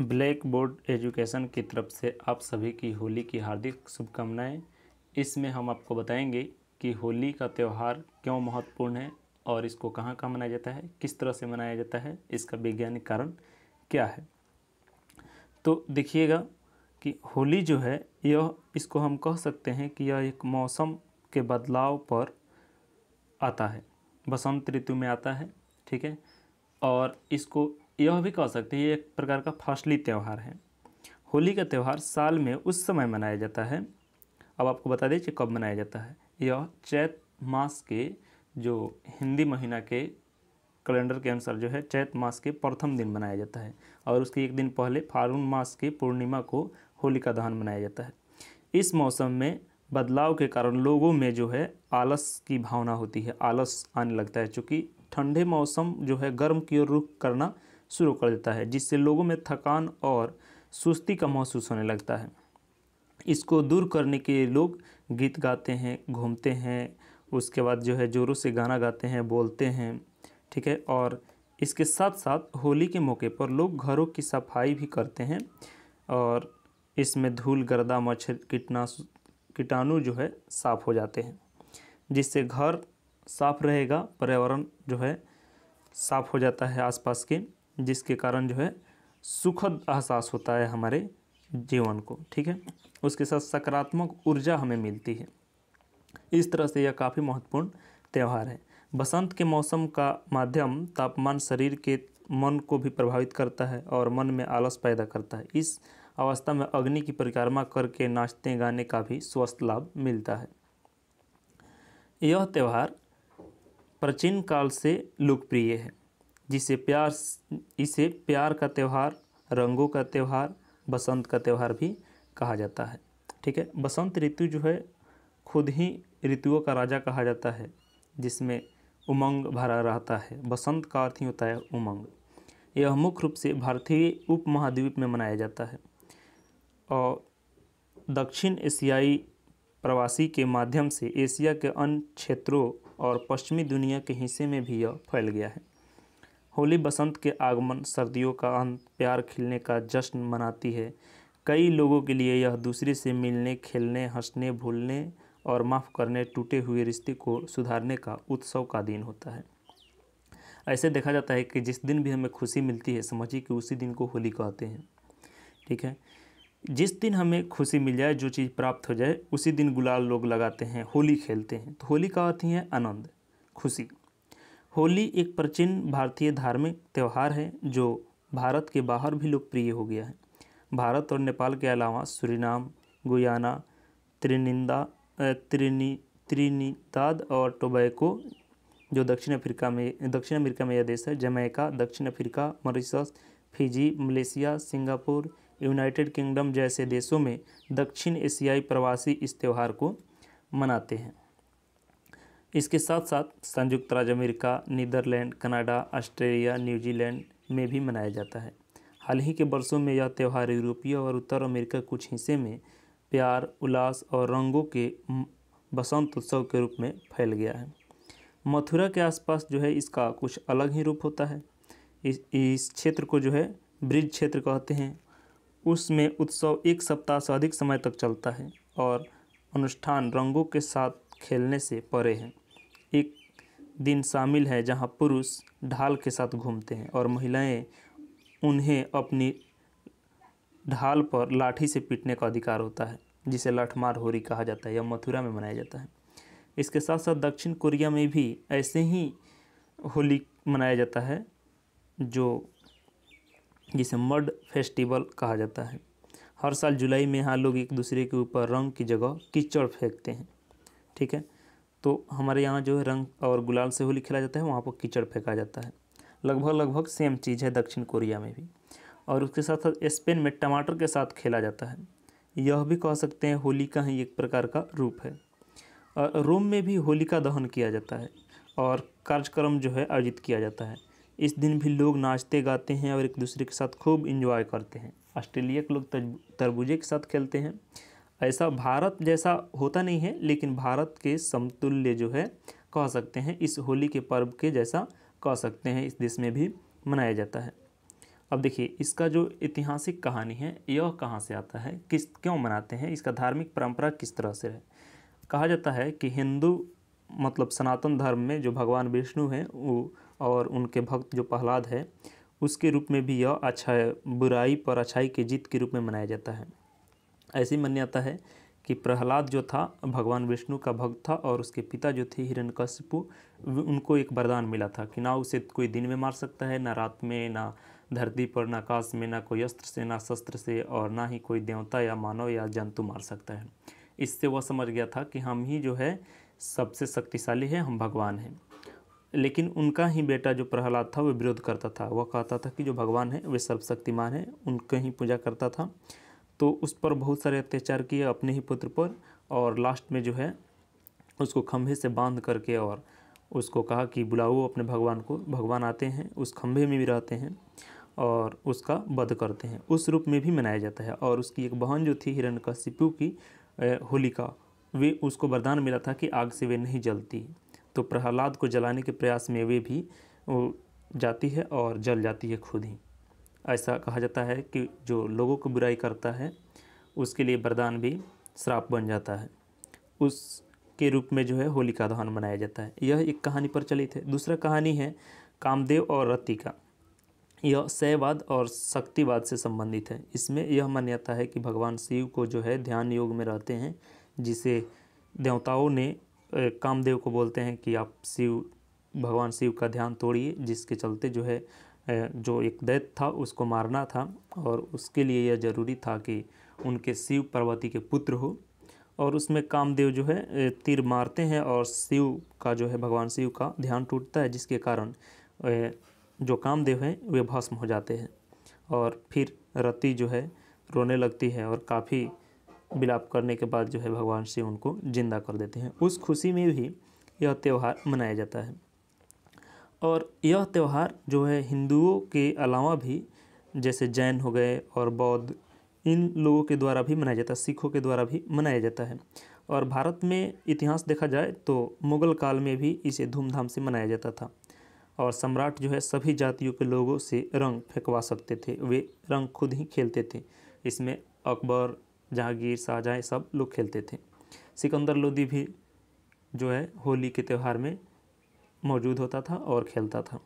black board education की तरफ से आप सभी की होली की हार्दिक शुभकामनाएं इसमें हम आपको बताएंगे कि होली का त्यौहार क्यों महत्वपूर्ण है और इसको कहाँ कहाँ मनाया जाता है किस तरह से मनाया जाता है इसका वैज्ञानिक कारण क्या है तो देखिएगा कि होली जो है यह इसको हम कह सकते हैं कि यह एक मौसम के बदलाव पर आता है बसंत ऋतु में आता है ठीक है और इसको यह भी कह सकते हैं एक प्रकार का फसली त्यौहार है होली का त्यौहार साल में उस समय मनाया जाता है अब आपको बता दें कि कब मनाया जाता है यह चैत मास के जो हिंदी महीना के कैलेंडर के अनुसार जो है चैत मास के प्रथम दिन मनाया जाता है और उसके एक दिन पहले फाल्गुन मास के पूर्णिमा को होलिका दहन मनाया जाता है इस मौसम में बदलाव के कारण लोगों में जो है आलस की भावना होती है आलस आने लगता है चूँकि ठंडे मौसम जो है गर्म की ओर रुख करना शुरू कर देता है जिससे लोगों में थकान और सुस्ती का महसूस होने लगता है इसको दूर करने के लिए लोग गीत गाते हैं घूमते हैं उसके बाद जो है ज़ोरों से गाना गाते हैं बोलते हैं ठीक है और इसके साथ साथ होली के मौके पर लोग घरों की सफाई भी करते हैं और इसमें धूल गर्दा मच्छर कीटनाशु कीटाणु जो है साफ़ हो जाते हैं जिससे घर साफ रहेगा पर्यावरण जो है साफ़ हो जाता है आसपास के जिसके कारण जो है सुखद एहसास होता है हमारे जीवन को ठीक है उसके साथ सकारात्मक ऊर्जा हमें मिलती है इस तरह से यह काफ़ी महत्वपूर्ण त्यौहार है बसंत के मौसम का माध्यम तापमान शरीर के मन को भी प्रभावित करता है और मन में आलस पैदा करता है इस अवस्था में अग्नि की परिक्रमा करके नाचते गाने का भी स्वस्थ लाभ मिलता है यह त्यौहार प्राचीन काल से लोकप्रिय है जिसे प्यार इसे प्यार का त्यौहार रंगों का त्यौहार बसंत का त्यौहार भी कहा जाता है ठीक है बसंत ऋतु जो है खुद ही ऋतुओं का राजा कहा जाता है जिसमें उमंग भरा रहता है बसंत का अर्थ ही होता है उमंग यह मुख्य रूप से भारतीय उपमहाद्वीप में मनाया जाता है और दक्षिण एशियाई प्रवासी के माध्यम से एशिया के अन्य क्षेत्रों और पश्चिमी दुनिया के हिस्से में भी यह फैल गया है होली बसंत के आगमन सर्दियों का अंत प्यार खिलने का जश्न मनाती है कई लोगों के लिए यह दूसरे से मिलने खेलने हंसने भूलने और माफ़ करने टूटे हुए रिश्ते को सुधारने का उत्सव का दिन होता है ऐसे देखा जाता है कि जिस दिन भी हमें खुशी मिलती है समझिए कि उसी दिन को होली कहते हैं ठीक है जिस दिन हमें खुशी मिल जाए जो चीज़ प्राप्त हो जाए उसी दिन गुलाल लोग लगाते हैं होली खेलते हैं तो होली का अर्थ है आनंद खुशी होली एक प्राचीन भारतीय धार्मिक त्यौहार है जो भारत के बाहर भी लोकप्रिय हो गया है भारत और नेपाल के अलावा Suriname Guyana Trinidad Trini Trinidad और टोबैको जो दक्षिण अफ्रीका में दक्षिण अमेरिका में यह देश है जमैका दक्षिण Africa Mauritius Fiji Malaysia Singapore United Kingdom जैसे देशों में दक्षिण एशियाई प्रवासी इस त्यौहार को मनाते हैं इसके साथ साथ संयुक्त राज्य America Netherlands Canada Australia New Zealand में भी मनाया जाता है हाल ही के वर्षों में यह त्यौहार यूरोपीय और उत्तर अमेरिका कुछ हिस्से में प्यार उल्लास और रंगों के बसंत उत्सव के रूप में फैल गया है मथुरा के आसपास जो है इसका कुछ अलग ही रूप होता है इस इस क्षेत्र को जो है ब्रिज क्षेत्र कहते हैं उसमें उत्सव एक सप्ताह से अधिक समय तक चलता है और अनुष्ठान रंगों के साथ खेलने से परे हैं एक दिन शामिल है जहां पुरुष ढाल के साथ घूमते हैं और महिलाएं उन्हें अपनी ढाल पर लाठी से पीटने का अधिकार होता है जिसे लाठमार होरी कहा जाता है या मथुरा में मनाया जाता है इसके साथ साथ दक्षिण कोरिया में भी ऐसे ही होली मनाया जाता है जो जिसे मड फेस्टिवल कहा जाता है हर साल जुलाई में यहाँ लोग एक दूसरे के ऊपर रंग की जगह कीचड़ फेंकते हैं ठीक है तो हमारे यहाँ जो है रंग और गुलाल से होली खेला जाता है वहाँ पर कीचड़ फेंका जाता है लगभग लगभग सेम चीज़ है दक्षिण कोरिया में भी और उसके साथ साथ स्पेन में टमाटर के साथ खेला जाता है यह भी कह सकते हैं होली का ही एक प्रकार का रूप है और रोम में भी होलिका दहन किया जाता है और कार्यक्रम जो है आयोजित किया जाता है इस दिन भी लोग नाचते गाते हैं और एक दूसरे के साथ खूब इंजॉय करते हैं ऑस्ट्रेलिया के लोग तरबूजे के साथ खेलते हैं ऐसा भारत जैसा होता नहीं है लेकिन भारत के समतुल्य जो है कह सकते हैं इस होली के पर्व के जैसा कह सकते हैं इस देश में भी मनाया जाता है अब देखिए इसका जो ऐतिहासिक कहानी है यह कहाँ से आता है किस क्यों मनाते हैं इसका धार्मिक परंपरा किस तरह से है कहा जाता है कि हिंदू मतलब सनातन धर्म में जो भगवान विष्णु हैं वो और उनके भक्त जो प्रहलाद है उसके रूप में भी यह अच्छा बुराई पर अच्छाई के जीत के रूप में मनाया जाता है ऐसी मान्यता है कि प्रहलाद जो था भगवान विष्णु का भक्त था और उसके पिता जो थे हिरण्यकश्यपु उनको एक वरदान मिला था कि ना उसे कोई दिन में मार सकता है ना रात में ना धरती पर ना आकाश में ना कोई अस्त्र से ना शस्त्र से और ना ही कोई देवता या मानव या जंतु मार सकता है इससे वह समझ गया था कि हम ही जो है सबसे शक्तिशाली है हम भगवान हैं लेकिन उनका ही बेटा जो प्रहलाद था वह विरोध करता था वह कहता था कि जो भगवान है वे सर्वशक्तिमान हैं उनका ही पूजा करता था तो उस पर बहुत सारे अत्याचार किए अपने ही पुत्र पर और लास्ट में जो है उसको खंभे से बांध करके और उसको कहा कि बुलाओ अपने भगवान को भगवान आते हैं उस खंभे में भी रहते हैं और उसका वध करते हैं उस रूप में भी मनाया जाता है और उसकी एक बहन जो थी हिरण हिरण्यकशिपु की होलिका वे उसको वरदान मिला था कि आग से वे नहीं जलती तो प्रहलाद को जलाने के प्रयास में वे भी जाती है और जल जाती है खुद ही ऐसा कहा जाता है कि जो लोगों को बुराई करता है उसके लिए वरदान भी श्राप बन जाता है उसके रूप में जो है होलिका दहन मनाया जाता है यह एक कहानी पर चलित है दूसरा कहानी है कामदेव और रति का यह शैववाद और शक्तिवाद से संबंधित है इसमें यह मान्यता है कि भगवान शिव को जो है ध्यान योग में रहते हैं जिसे देवताओं ने कामदेव को बोलते हैं कि आप शिव भगवान शिव का ध्यान तोड़िए जिसके चलते जो है जो एक दैत था उसको मारना था और उसके लिए यह जरूरी था कि उनके शिव पार्वती के पुत्र हो और उसमें कामदेव जो है तीर मारते हैं और शिव का जो है भगवान शिव का ध्यान टूटता है जिसके कारण जो कामदेव हैं वे भस्म हो जाते हैं और फिर रति जो है रोने लगती है और काफ़ी विलाप करने के बाद जो है भगवान शिव उनको जिंदा कर देते हैं उस खुशी में भी यह त्यौहार मनाया जाता है और यह त्यौहार जो है हिंदुओं के अलावा भी जैसे जैन हो गए और बौद्ध इन लोगों के द्वारा भी मनाया जाता है सिखों के द्वारा भी मनाया जाता है और भारत में इतिहास देखा जाए तो मुग़ल काल में भी इसे धूमधाम से मनाया जाता था और सम्राट जो है सभी जातियों के लोगों से रंग फेंकवा सकते थे वे रंग खुद ही खेलते थे इसमें अकबर जहांगीर शाहजहाँ सब लोग खेलते थे सिकंदर लोदी भी जो है होली के त्यौहार में मौजूद होता था और खेलता था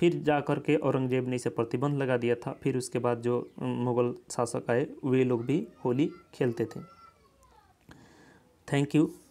फिर जा कर के औरंगजेब ने इसे प्रतिबंध लगा दिया था फिर उसके बाद जो मुग़ल शासक आए वे लोग भी होली खेलते थे थैंक यू